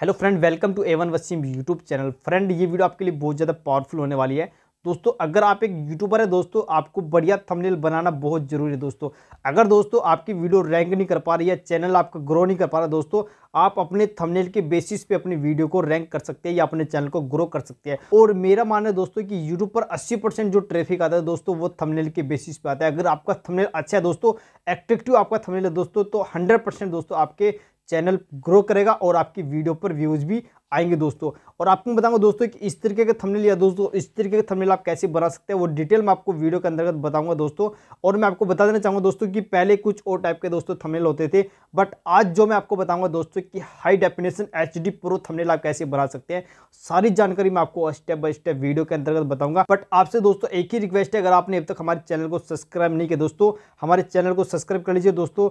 hello friend welcome to एवन Wasim YouTube channel friend ये video आपके लिए बहुत ज़्यादा पावरफुल होने वाली है दोस्तों अगर आप एक यूट्यूबर है दोस्तों आपको बढ़िया थंबनेल बनाना बहुत ज़रूरी है दोस्तों अगर दोस्तों आपकी वीडियो रैंक नहीं कर पा रही है चैनल आपका ग्रो नहीं कर पा रहा दोस्तों आप अपने थंबनेल के बेसिस पे अपनी वीडियो को रैंक कर सकते हैं या अपने चैनल को ग्रो कर सकते हैं और मेरा मानना है दोस्तों कि यूट्यूब पर अस्सी परसेंट जो ट्रैफिक आता है दोस्तों वो थमनेल के बेसिस पे आता है अगर आपका थमनेल अच्छा है दोस्तों एट्रेक्टिव आपका थमनेल है दोस्तों तो हंड्रेड दोस्तों आपके चैनल ग्रो करेगा और आपकी वीडियो पर व्यूज़ भी आएंगे दोस्तों और आपको मैं बताऊंगा दोस्तों कि इस तरीके का थंबनेल या दोस्तों इस तरीके का थंबनेल आप कैसे बना सकते हैं वो डिटेल मैं आपको वीडियो के अंतर्गत बताऊंगा दोस्तों और मैं आपको बता देना चाहूंगा दोस्तों कि पहले कुछ और टाइप के दोस्तों थंबनेल होते थे बट आज जो मैं आपको बताऊंगा दोस्तों की high definition H D pro thumbnail आप कैसे बना सकते हैं सारी जानकारी मैं आपको स्टेप बाय स्टेप वीडियो के अंतर्गत बताऊंगा बट आपसे दोस्तों एक ही रिक्वेस्ट है अगर आपने अब तक हमारे चैनल को सब्सक्राइब नहीं किया दोस्तों हमारे चैनल को सब्सक्राइब कर लीजिए दोस्तों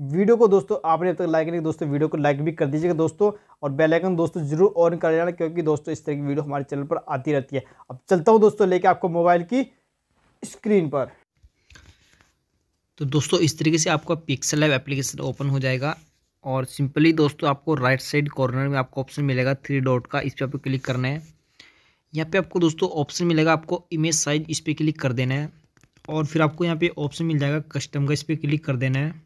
वीडियो को दोस्तों आपने अब तक लाइक नहीं दोस्तों वीडियो को लाइक भी कर दीजिएगा दोस्तों और बेल आइकन दोस्तों जरूर ऑन कर लेना क्योंकि दोस्तों इस तरह की वीडियो हमारे चैनल पर आती रहती है अब चलता हूँ दोस्तों लेके आपको मोबाइल की स्क्रीन पर तो दोस्तों इस तरीके से आपका पिक्सल लाइव एप्लीकेशन ओपन हो जाएगा और सिंपली दोस्तों आपको राइट साइड कॉर्नर में आपको ऑप्शन मिलेगा थ्री डॉट का इस पर आपको क्लिक करना है यहाँ पे आपको दोस्तों ऑप्शन मिलेगा आपको इमेज साइज इस पर क्लिक कर देना है और फिर आपको यहाँ पे ऑप्शन मिल जाएगा कस्टम का इस पर क्लिक कर देना है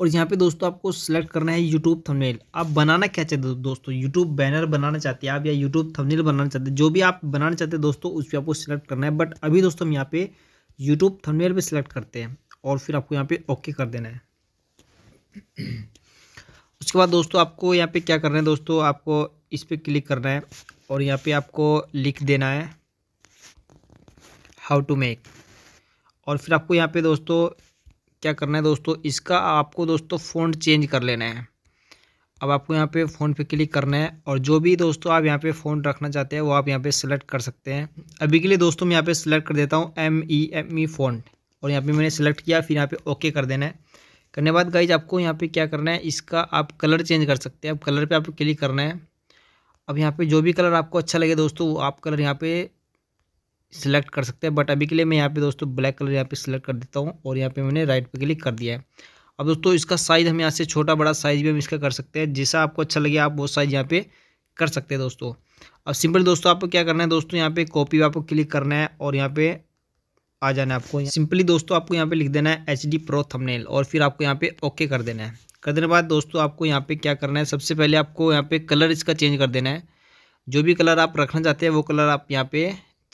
और यहाँ पे दोस्तों आपको सिलेक्ट करना है यूट्यूब थंबनेल आप बनाना क्या चाहते हो दोस्तों यूट्यूब बैनर बनाना चाहते हैं आप या यूट्यूब थंबनेल बनाना चाहते हैं जो भी आप बनाना चाहते हैं दोस्तों उस पर आपको सिलेक्ट करना है बट अभी दोस्तों हम यहाँ पे यूट्यूब थंबनेल पे सिलेक्ट करते हैं और फिर आपको यहाँ पे ओके कर देना है उसके बाद दोस्तों आपको यहाँ पे क्या करना है दोस्तों आपको इस पर क्लिक करना है और यहाँ पे आपको लिख देना है हाउ टू मेक और फिर आपको यहाँ पे दोस्तों क्या करना है दोस्तों इसका आपको दोस्तों फोन चेंज कर लेना है अब आपको यहाँ पे फ़ोन पे क्लिक करना है और जो भी दोस्तों आप यहाँ पे फ़ोन रखना चाहते हैं वो आप यहाँ पे सिलेक्ट कर सकते हैं अभी के लिए दोस्तों मैं यहाँ पे सिलेक्ट कर देता हूँ M E M E phone और यहाँ पे मैंने सेलेक्ट किया फिर यहाँ पे ओके कर देना है करने बाद गाइज आपको यहाँ पे क्या करना है इसका आप कलर चेंज कर सकते हैं अब कलर पर आपको क्लिक करना है अब यहाँ पर जो भी कलर आपको अच्छा लगे दोस्तों वो आप कलर यहाँ पर सिलेक्ट कर सकते हैं बट अभी के लिए मैं यहाँ पे दोस्तों ब्लैक कलर यहाँ पे सिलेक्ट कर देता हूँ और यहाँ पे मैंने राइट पे क्लिक कर दिया है अब दोस्तों इसका साइज़ हम यहाँ से छोटा बड़ा साइज़ भी हम इसका कर सकते हैं जैसा आपको अच्छा लगे आप वो साइज़ यहाँ पे कर सकते हैं दोस्तों अब सिंपल दोस्तों आपको क्या करना है दोस्तों यहाँ पे कॉपी आपको क्लिक करना है और यहाँ पे आ जाना है आपको सिंपली दोस्तों आपको यहाँ पे लिख देना है एच डी प्रो थमनेल और फिर आपको यहाँ पे ओके कर देना है कर देने बाद दोस्तों आपको यहाँ पे क्या करना है सबसे पहले आपको यहाँ पे कलर इसका चेंज कर देना है जो भी कलर आप रखना चाहते हैं वो कलर आप यहाँ पे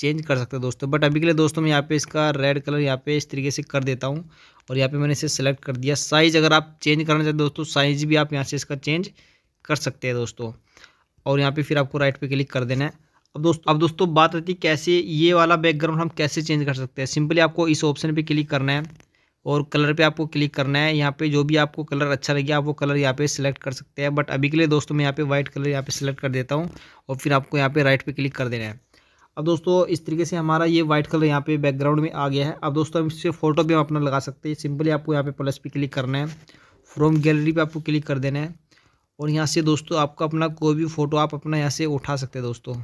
चेंज कर सकते हैं दोस्तों बट अभी के लिए दोस्तों मैं यहाँ पे इसका रेड कलर यहाँ पे इस तरीके से कर देता हूँ और यहाँ पे मैंने इसे सेलेक्ट कर दिया साइज़ अगर आप चेंज करना चाहते दोस्तों साइज़ भी आप यहाँ से इसका चेंज कर सकते हैं दोस्तों और यहाँ पर फिर आपको राइट पर क्लिक कर देना है अब दोस्तों अब दोस्तों बात रहती है कैसे ये वाला बैकग्राउंड हम कैसे चेंज कर सकते हैं सिंपली आपको इस ऑप्शन पर क्लिक करना है और कलर पे आपको क्लिक करना है यहाँ पे जो भी आपको कलर अच्छा लगे आप वो कलर यहाँ पे सिलेक्ट कर सकते हैं बट अभी के लिए दोस्तों मैं यहाँ पे वाइट कलर यहाँ पे सिलेक्ट कर देता हूँ और फिर आपको यहाँ पे राइट पे क्लिक कर देना है अब दोस्तों इस तरीके से हमारा ये वाइट कलर यहाँ पे बैकग्राउंड में आ गया है अब दोस्तों हम इससे फ़ोटो भी हम अपना लगा सकते हैं सिंपली आपको यहाँ पे प्लस पे क्लिक करना है फ्रॉम गैलरी पे आपको क्लिक कर देना है और यहाँ से दोस्तों आपका अपना कोई भी फ़ोटो आप अपना यहाँ से उठा सकते हैं दोस्तों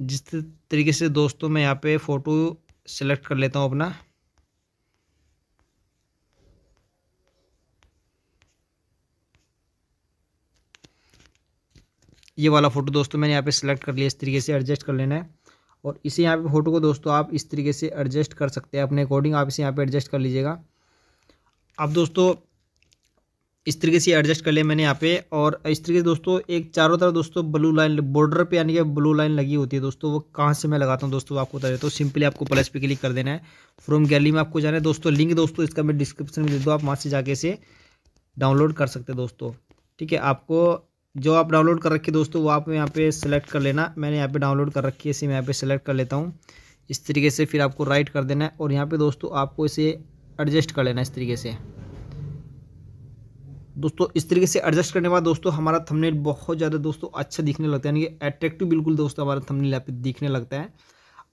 जिस तरीके से दोस्तों मैं यहाँ पर फ़ोटो सेलेक्ट कर लेता हूँ अपना ये वाला फ़ोटो दोस्तों मैंने यहाँ पे सेलेक्ट कर लिया इस तरीके से एडजस्ट कर लेना है और इसे यहाँ पे फ़ोटो को दोस्तों आप इस तरीके से एडजस्ट कर सकते हैं अपने अकॉर्डिंग आप इसे यहाँ पे एडजस्ट कर लीजिएगा अब दोस्तों इस तरीके से एडजस्ट कर लिया मैंने यहाँ पे और इस तरीके से दोस्तों एक चारों तरफ दोस्तों ब्लू लाइन बॉर्डर पर यानी कि ब्लू लाइन लगी होती है दोस्तों वो कहाँ से मैं लगाता हूँ दोस्तों आपको बता देता हूँ सिंपली आपको प्लस पे क्लिक कर देना है फ्रॉम गैली में आपको जाना है दोस्तों लिंक दोस्तों इसका मैं डिस्क्रिप्शन में दे दूँ आप वहाँ से जाके इसे डाउनलोड कर सकते हैं दोस्तों ठीक है आपको जो आप डाउनलोड कर रखी है दोस्तों वो आप यहाँ पे सेलेक्ट कर लेना मैंने यहाँ पे डाउनलोड कर रखी है इसे मैं यहाँ पे सेलेक्ट कर लेता हूँ इस तरीके से फिर आपको राइट कर देना है और यहाँ पे दोस्तों आपको इसे एडजस्ट कर लेना इस तरीके से दोस्तों इस तरीके से एडजस्ट करने के बाद दोस्तों हमारा थमनेल बहुत ज़्यादा दोस्तों अच्छा दिखने लगता है यानी कि अट्रैक्टिव बिल्कुल दोस्तों हमारा थमनेल यहाँ पे दिखने लगता है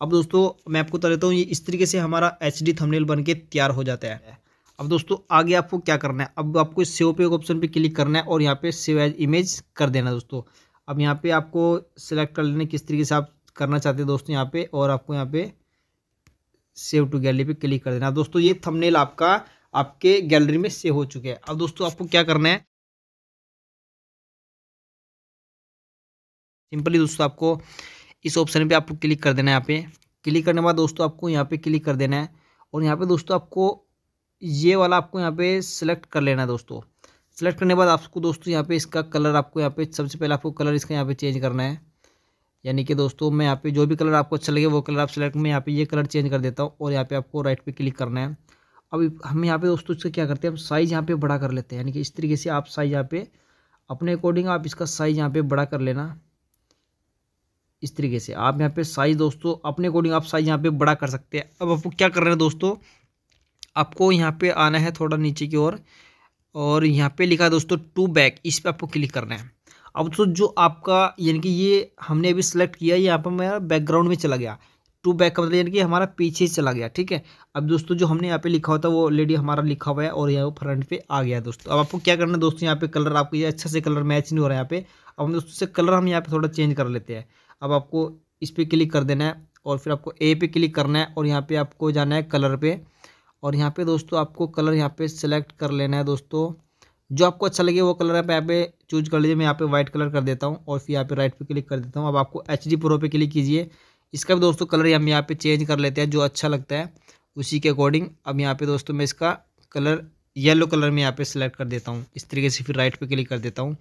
अब दोस्तों मैं आपको बता देता हूँ ये इस तरीके से हमारा एच डी थमनेल बन के तैयार हो जाता है अब दोस्तों आगे आपको क्या करना है अब आपको इस सेव पे ऑप्शन पे क्लिक करना है और यहाँ पे सेव एज इमेज कर देना है दोस्तों अब यहाँ पे आपको सेलेक्ट कर लेना किस तरीके से आप करना चाहते हैं दोस्तों यहाँ पे और आपको यहाँ पे सेव टू गैलरी पे क्लिक कर देना दोस्तों ये थमनेल आपका आपके गैलरी में सेव हो चुके हैं अब दोस्तों आपको क्या करना है सिंपली दोस्तों आपको इस ऑप्शन पर आपको क्लिक कर देना है यहाँ पे क्लिक करने के बाद दोस्तों आपको यहाँ पे क्लिक कर देना है और यहाँ पे दोस्तों आपको ये वाला आपको यहाँ पे सिलेक्ट कर लेना है दोस्तों सेलेक्ट करने के बाद आपको दोस्तों यहाँ पे इसका कलर आपको यहाँ पे सबसे पहले आपको कलर इसका यहाँ पे चेंज करना है यानी कि दोस्तों मैं यहाँ पे जो भी कलर आपको अच्छा लगे वो कलर आप सेलेक्ट में यहाँ पे ये कलर चेंज कर देता हूँ और यहाँ पे आपको राइट पे क्लिक करना है अब हम यहाँ पे दोस्तों इसका क्या करते हैं हम साइज़ यहाँ पे बड़ा कर लेते हैं यानी कि इस तरीके से आप साइज़ यहाँ पे अपने अकॉर्डिंग आप इसका साइज़ यहाँ पे बड़ा कर लेना इस तरीके से आप यहाँ पे साइज़ दोस्तों अपने अकॉर्डिंग आप साइज़ यहाँ पे बड़ा कर सकते हैं अब आपको क्या कर रहे हैं दोस्तों आपको यहाँ पे आना है थोड़ा नीचे की ओर और, यहाँ पे लिखा है दोस्तों टू बैक इस पर आपको क्लिक करना है अब दोस्तों जो आपका यानी कि ये हमने अभी सेलेक्ट किया यहाँ पर मेरा बैकग्राउंड में चला गया टू बैक का मतलब यानी कि हमारा पीछे चला गया ठीक है अब दोस्तों जो हमने यहाँ पे लिखा हुआ था वो ऑलरेडी हमारा लिखा हुआ है और यहाँ फ्रंट पे आ गया दोस्तों अब आपको क्या करना है दोस्तों यहाँ पे कलर आपको ये अच्छा से कलर मैच नहीं हो रहा है यहाँ पे अब हम दोस्तों से कलर हम यहाँ पे थोड़ा चेंज कर लेते हैं अब आपको इस पर क्लिक कर देना है और फिर आपको ए पे क्लिक करना है और यहाँ पर आपको जाना है कलर पर और यहाँ पे दोस्तों आपको कलर यहाँ पे सिलेक्ट कर लेना है दोस्तों जो आपको अच्छा लगे वो कलर आप यहाँ पे चूज कर लीजिए मैं यहाँ पे वाइट कलर कर देता हूँ और फिर यहाँ पे राइट पे क्लिक कर देता हूँ अब आपको एच डी प्रो पे क्लिक कीजिए इसका भी दोस्तों कलर हम यहाँ पे चेंज कर लेते हैं जो अच्छा लगता है उसी के अकॉर्डिंग अब यहाँ पे दोस्तों मैं इसका कलर येलो कलर में यहाँ पे सिलेक्ट कर देता हूँ इस तरीके से फिर राइट पे क्लिक कर देता हूँ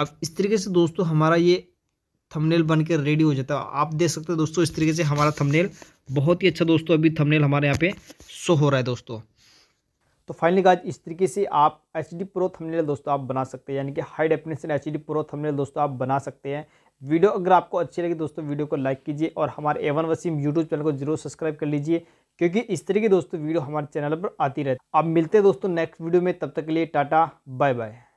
अब इस तरीके से दोस्तों हमारा ये थंबनेल बन के रेडी हो जाता है आप देख सकते हो दोस्तों इस तरीके से हमारा थंबनेल बहुत ही अच्छा दोस्तों अभी थंबनेल हमारे यहाँ पे शो हो रहा है दोस्तों तो फाइनली गाज इस तरीके से आप एच डी प्रो थमनेल दोस्तों आप बना सकते हैं यानी कि high definition H D pro thumbnail दोस्तों आप बना सकते हैं वीडियो अगर आपको अच्छी लगी दोस्तों वीडियो को लाइक कीजिए और हमारे एवन वसीम यूट्यूब चैनल को जरूर सब्सक्राइब कर लीजिए क्योंकि इस तरीके दोस्तों वीडियो हमारे चैनल पर आती रहती आप मिलते हैं दोस्तों नेक्स्ट वीडियो में तब तक के लिए टाटा बाय बाय